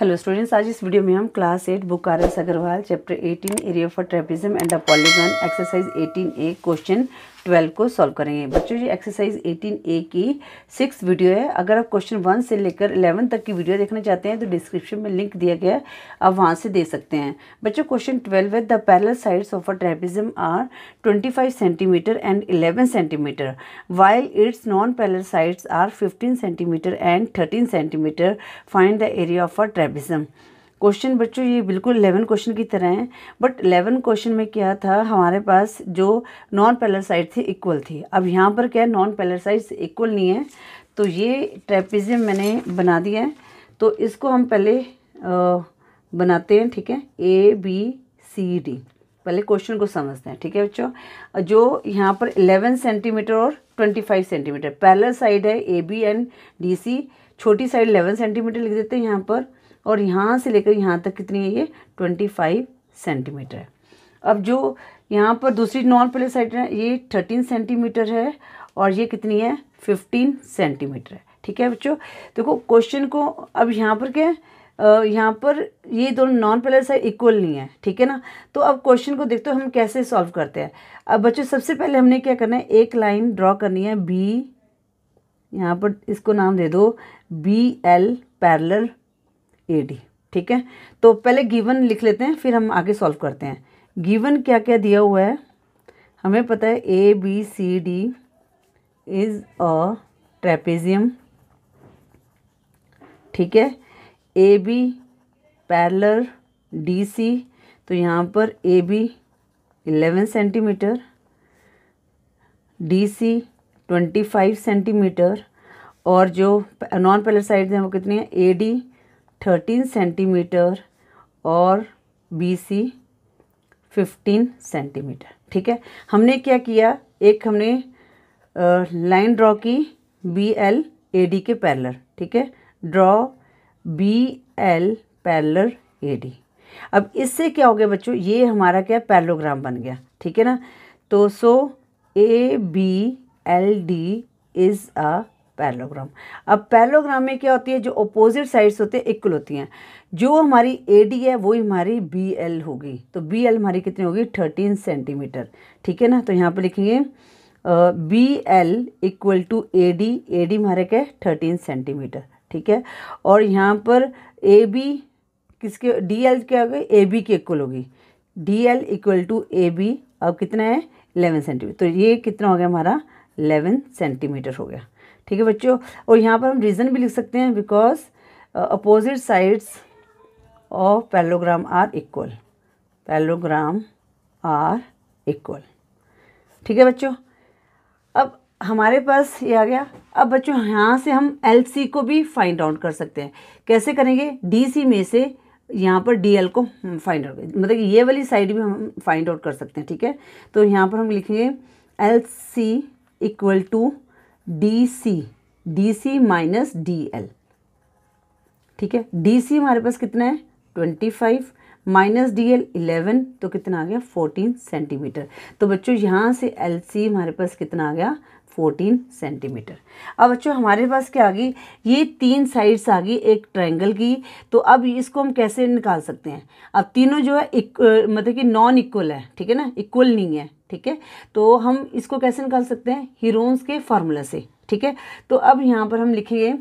hello students आज इस video में हम class eight book R S Agarwal chapter eighteen area for trapezium and a polygon exercise eighteen A question twelve को solve करेंगे बच्चों ये एक्सरसाइज एटीन ए की सिक्स वीडियो है अगर आप क्वेश्चन वन से लेकर इलेवन तक की वीडियो देखना चाहते हैं तो डिस्क्रिप्शन में लिंक दिया गया है आप वहाँ से दे सकते हैं बच्चों क्वेश्चन ट्वेल्व है the parallel sides of a trapezium are twenty five centimetre and eleven centimetre while its non parallel sides are fifteen centimetre and thirteen centimetre find the area of a trapezium question बच्चों ये बिल्कुल eleven question की तरह हैं but eleven question में क्या था हमारे पास जो नॉन पैलर साइड थी इक्वल थी अब यहाँ पर क्या है नॉन पैलर साइड इक्वल नहीं है तो ये ट्रेपिज़म मैंने बना दिया है तो इसको हम पहले आ, बनाते हैं ठीक है ए बी सी डी पहले क्वेश्चन को समझते हैं ठीक है बच्चों जो यहाँ पर 11 सेंटीमीटर और 25 सेंटीमीटर पैलर साइड है A B and D C छोटी साइड 11 सेंटीमीटर लिख देते हैं यहाँ पर और यहाँ से लेकर यहाँ तक कितनी है ये ट्वेंटी फाइव सेंटीमीटर है अब जो यहाँ पर दूसरी नॉन प्लेस साइड है ये थर्टीन सेंटीमीटर है और ये कितनी है फिफ्टीन सेंटीमीटर है ठीक है बच्चों देखो क्वेश्चन को अब यहाँ पर क्या है यहाँ पर ये दोनों नॉन पेलर साइड इक्वल नहीं है ठीक है ना तो अब क्वेश्चन को देखते हो हम कैसे सॉल्व करते हैं अब बच्चों सबसे पहले हमने क्या करना है एक लाइन ड्रॉ करनी है बी यहाँ पर इसको नाम दे दो B L parallel A D ठीक है तो पहले गिवन लिख लेते हैं फिर हम आगे सॉल्व करते हैं गिवन क्या क्या दिया हुआ है हमें पता है A B C D is a trapezium ठीक है A B parallel D C तो यहाँ पर A B eleven centimetre D C twenty five centimetre और जो नॉन पैलर साइड हैं वो कितनी है ए डी थर्टीन सेंटीमीटर और बी सी फिफ्टीन सेंटीमीटर ठीक है हमने क्या किया एक हमने लाइन ड्रॉ की बी एल ए डी के पैरलर ठीक है draw B L parallel A D अब इससे क्या हो गया बच्चों ये हमारा क्या पैरलोग्राम बन गया ठीक है ना तो so A B L D is a parallelogram अब पैरलोग्राम में क्या होती है जो अपोजिट साइड्स होते हैं इक्वल होती हैं जो हमारी ए डी है वही हमारी बी एल होगी तो बी एल हमारी कितनी होगी थर्टीन सेंटीमीटर ठीक है ना तो यहाँ पर लिखेंगे B L equal to A D A D हमारे क्या है थर्टीन सेंटीमीटर ठीक है और यहाँ पर ए बी किसके डी एल क्या होगी ए बी की इक्वल होगी D L equal to A B अब कितना है इलेवन सेंटीमीटर तो ये कितना हो गया हमारा 11 सेंटीमीटर हो गया ठीक है बच्चों और यहाँ पर हम रीज़न भी लिख सकते हैं because opposite sides of parallelogram are equal parallelogram are equal ठीक है बच्चों अब हमारे पास ये आ गया अब बच्चों यहाँ से हम एल सी को भी फाइंड आउट कर सकते हैं कैसे करेंगे डी सी में से यहाँ पर डी एल को फाइंड आउट मतलब ये वाली साइड भी हम फाइंड आउट कर सकते हैं ठीक है तो यहाँ पर हम लिखेंगे L C equal to D C D C minus D L ठीक है डी सी हमारे पास कितना है twenty five minus D L eleven तो कितना आ गया फोर्टीन सेंटीमीटर तो बच्चों यहाँ से एल सी हमारे पास कितना आ गया फोर्टीन सेंटीमीटर अब बच्चों हमारे पास क्या आ गई ये तीन साइड्स आ गई एक ट्रायंगल की तो अब इसको हम कैसे निकाल सकते हैं अब तीनों जो है एक, मतलब कि नॉन इक्वल है ठीक है ना इक्वल नहीं है ठीक है तो हम इसको कैसे निकाल सकते हैं हीरोन्स के फार्मूला से ठीक है तो अब यहाँ पर हम लिखेंगे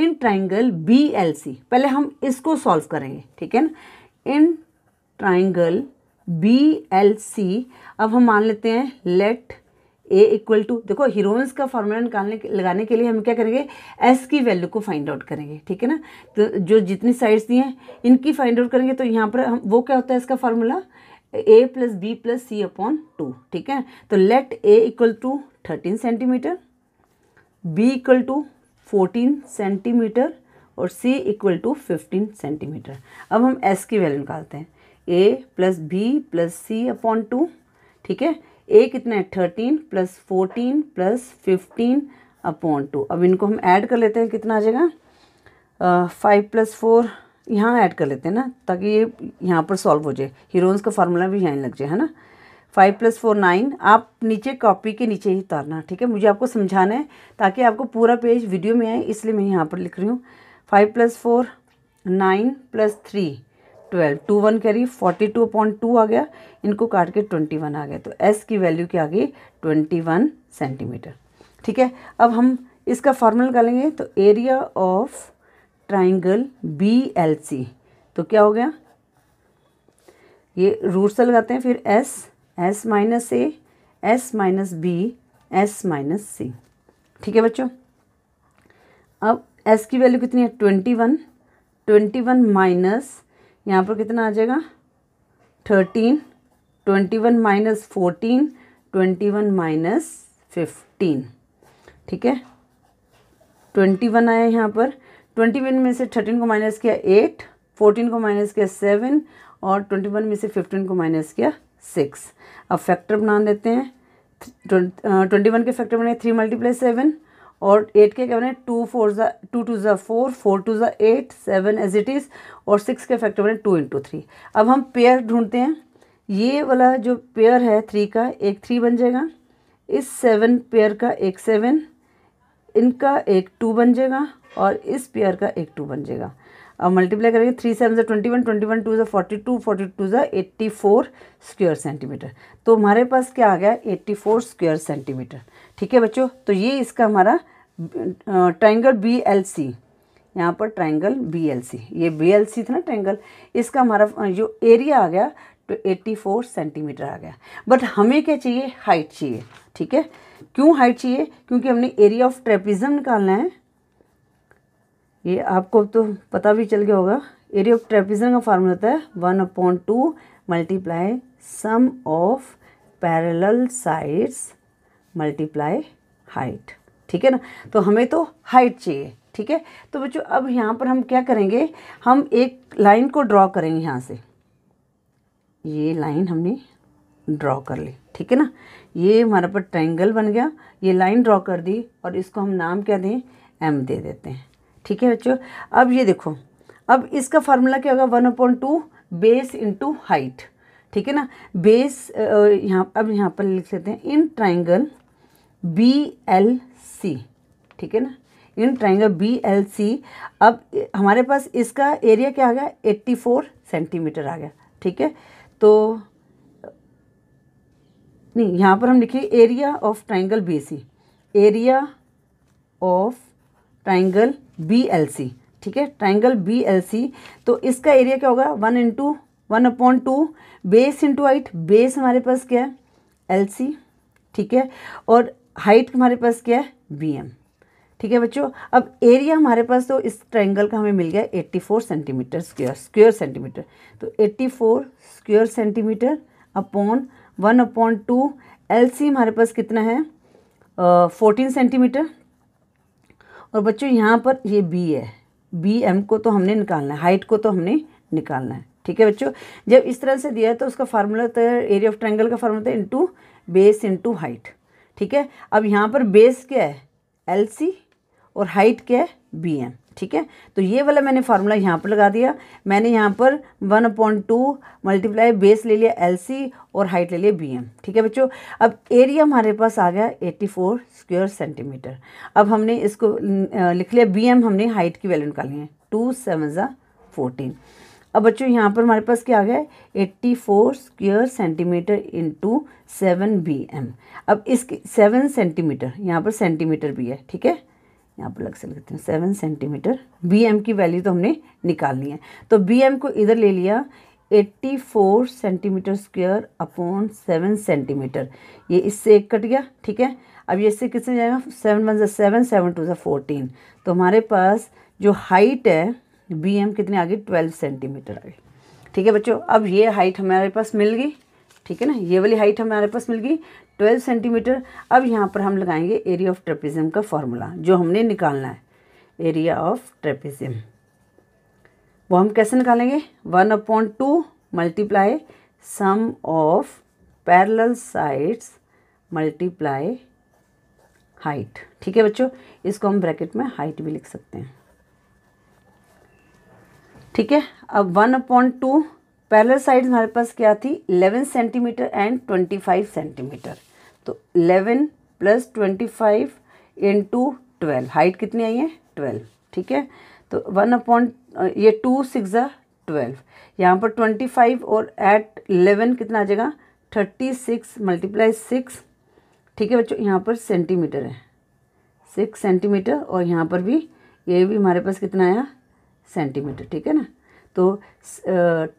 in triangle B L C पहले हम इसको सॉल्व करेंगे ठीक है ना in triangle B L C अब हम मान लेते हैं लेट ए इक्वल टू देखो हीरोइंस का फॉर्मूला निकालने लगाने के लिए हम क्या करेंगे एस की वैल्यू को फाइंड आउट करेंगे ठीक है ना तो जो जितनी साइड्स दी हैं इनकी फाइंड आउट करेंगे तो यहाँ पर हम वो क्या होता है इसका formula A plus B plus C upon two ठीक है तो let A equal to thirteen centimetre B equal to fourteen centimetre और C equal to fifteen centimetre अब हम एस की वैल्यू निकालते हैं A plus B plus C upon two ठीक है ए कितना है thirteen plus fourteen plus fifteen upon two अब इनको हम ऐड कर लेते हैं कितना आ जाएगा फाइव प्लस फोर यहाँ ऐड कर लेते हैं ना ताकि ये यहाँ पर सॉल्व हो जाए हीरोइंस का फार्मूला भी यहाँ लग जाए है ना फाइव प्लस फोर नाइन आप नीचे कॉपी के नीचे ही उतारना ठीक है मुझे आपको समझाना है ताकि आपको पूरा पेज वीडियो में आए इसलिए मैं यहाँ पर लिख रही हूँ five plus four nine plus three twelve two one कह रही फोर्टी टू पॉइंट टू आ गया इनको काट के ट्वेंटी वन आ गया तो एस की वैल्यू क्या आ गई ट्वेंटी वन सेंटीमीटर ठीक है अब हम इसका फॉर्मूला निकालेंगे तो area of triangle B L C तो क्या हो गया ये रूट्स लगाते हैं फिर S S minus A S minus B S minus C ठीक है बच्चों अब एस की वैल्यू कितनी है twenty one twenty one minus यहाँ पर कितना आ जाएगा thirteen twenty one minus fourteen twenty one minus fifteen ठीक है ट्वेंटी वन आया यहाँ पर ट्वेंटी वन में से थर्टीन को माइनस किया एट फोर्टीन को माइनस किया सेवन और ट्वेंटी वन में से फिफ्टीन को माइनस किया सिक्स अब फैक्टर बना देते हैं ट्वेंटी वन के फैक्टर बने थ्री मल्टीप्लाई सेवन और एट के क्या बने टू फोर ज़ा टू टू ज़ा फोर फोर टू ज़ा eight seven as it is और सिक्स के फैक्टर बने टू इंटू थ्री अब हम पेयर ढूंढते हैं ये वाला जो पेयर है थ्री का एक थ्री बन जाएगा इस सेवन पेयर का एक सेवन इनका एक टू बन जाएगा और इस पेयर का एक टू बन जाएगा अब मल्टीप्लाई करेंगे थ्री सेवन जै twenty one twenty one two जो फोर्टी टू फोर्टी टू ज़ा एट्टी फोर स्क्वेयर सेंटीमीटर तो हमारे पास क्या आ गया एट्टी फोर स्क्वेयर सेंटीमीटर ठीक है बच्चों तो ये इसका हमारा ट्राइंगल बी एल सी यहाँ पर ट्राइंगल बी एल सी ये बी एल सी था ना ट्राइंगल इसका हमारा जो एरिया आ गया तो एट्टी फोर सेंटीमीटर आ गया बट हमें क्या चाहिए हाइट चाहिए ठीक है क्यों हाइट चाहिए क्योंकि हमने एरिया ऑफ ट्रेपिज़म निकालना है ये आपको तो पता भी चल गया होगा एरिया ऑफ ट्रेपिजन का फार्मूला होता है one upon two multiply sum of parallel sides multiply height ठीक है ना तो हमें तो हाइट चाहिए ठीक है तो बच्चों अब यहाँ पर हम क्या करेंगे हम एक लाइन को ड्रॉ करेंगे यहाँ से ये लाइन हमने ड्रॉ कर ली ठीक है ना ये हमारे पर ट्रायंगल बन गया ये लाइन ड्रॉ कर दी और इसको हम नाम क्या दें एम दे देते हैं ठीक है बच्चों अब ये देखो अब इसका फार्मूला क्या होगा one upon two base into height ठीक है ना बेस यहाँ अब यहाँ पर लिख लेते हैं in triangle B L C ठीक है ना in triangle B L C अब हमारे पास इसका एरिया क्या आ गया एट्टी फोर सेंटीमीटर आ गया ठीक है तो नहीं यहाँ पर हम लिखें area of triangle B C area of triangle B L C ठीक है ट्राइंगल बी एल सी तो इसका एरिया क्या होगा one into one upon two base into height base हमारे पास क्या है एल सी ठीक है और हाइट हमारे पास क्या है बी एम ठीक है बच्चों अब एरिया हमारे पास तो इस ट्राइंगल का हमें मिल गया 84 सेंटीमीटर स्क्वेयर स्क्वेयर सेंटीमीटर तो 84 square centimetre upon one upon two L हमारे पास कितना है फोर्टीन सेंटीमीटर और बच्चों यहाँ पर ये बी है बी एम को तो हमने निकालना है हाइट को तो हमने निकालना है ठीक है बच्चों जब इस तरह से दिया है तो उसका फार्मूला तो एरिया ऑफ ट्रैंगल का फार्मूला था इंटू बेस इंटू हाइट ठीक है अब यहाँ पर बेस क्या है एल सी और हाइट क्या है बी एम ठीक है तो ये वाला मैंने फार्मूला यहाँ पर लगा दिया मैंने यहाँ पर one point two multiply base ले लिया एल सी और हाइट ले लिया बी एम ठीक है बच्चों अब एरिया हमारे पास आ गया एट्टी फोर स्क्वेयर सेंटीमीटर अब हमने इसको लिख लिया बी एम हमने हाइट की वैल्यू निकाली है टू सेवन ज़ा फोर्टीन अब बच्चों यहाँ पर हमारे पास क्या आ गया eighty four square centimetre into seven B M अब इसकी सेवन सेंटीमीटर यहाँ पर सेंटीमीटर भी है ठीक है यहाँ पर लग से लेते हैं सेवन सेंटीमीटर बी एम की वैल्यू तो हमने निकालनी है तो बी एम को इधर ले लिया eighty four centimetre square upon seven centimetre ये इससे एक कट गया ठीक है अब ये इससे कितने जाएगा seven one seven seven two जो फोर्टीन तो हमारे पास जो हाइट है बी एम कितनी आ गई ट्वेल्व सेंटीमीटर आ गई ठीक है बच्चों अब ये हाइट हमारे पास मिल गई ठीक है ना ये वाली हाइट हमारे पास मिल गई ट्वेल्व सेंटीमीटर अब यहाँ पर हम लगाएंगे एरिया ऑफ ट्रेपेजिम का फॉर्मूला जो हमने निकालना है एरिया ऑफ ट्रेपिजम वो हम कैसे निकालेंगे one upon two multiply sum of parallel sides multiply height ठीक है बच्चों इसको हम ब्रैकेट में हाइट भी लिख सकते हैं ठीक है अब one upon two parallel side हमारे पास क्या थी 11 सेंटीमीटर एंड 25 सेंटीमीटर तो 11 plus 25 five into twelve height कितनी आई है ट्वेल्व ठीक है तो वन अपॉइंट ये टू सिक्स ट्वेल्व यहाँ पर ट्वेंटी फाइव और एट 11 कितना आ जाएगा थर्टी सिक्स मल्टीप्लाई सिक्स ठीक है बच्चों यहाँ पर सेंटीमीटर है सिक्स सेंटीमीटर और यहाँ पर भी ये भी हमारे पास कितना आया सेंटीमीटर ठीक है ना तो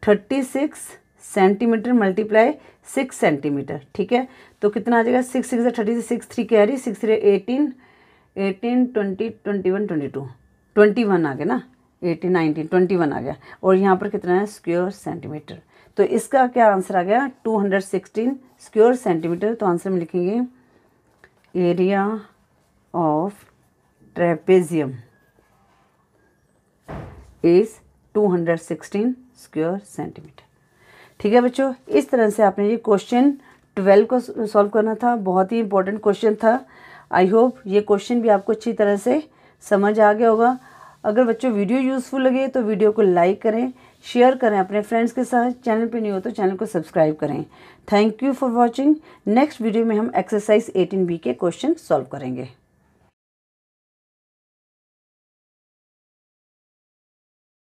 thirty six centimetre multiply six centimetre ठीक है तो कितना आ जाएगा six six thirty six three carry six three eighteen eighteen twenty twenty one twenty two twenty one आ गया ना एटीन नाइनटीन ट्वेंटी वन आ गया और यहाँ पर कितना है स्क्योर सेंटीमीटर तो इसका क्या आंसर आ गया two hundred sixteen square centimetre तो आंसर में लिखेंगे area of trapezium is 216 square centimetre ठीक है बच्चों इस तरह से आपने ये क्वेश्चन ट्वेल्व को सॉल्व करना था बहुत ही इंपॉर्टेंट क्वेश्चन था आई होप ये क्वेश्चन भी आपको अच्छी तरह से समझ आ गया होगा अगर बच्चों वीडियो यूज़फुल लगे तो वीडियो को लाइक करें शेयर करें अपने फ्रेंड्स के साथ चैनल पे नहीं हो तो चैनल को सब्सक्राइब करें thank you for watching next video में हम एक्सरसाइज 18 बी के क्वेश्चन सॉल्व करेंगे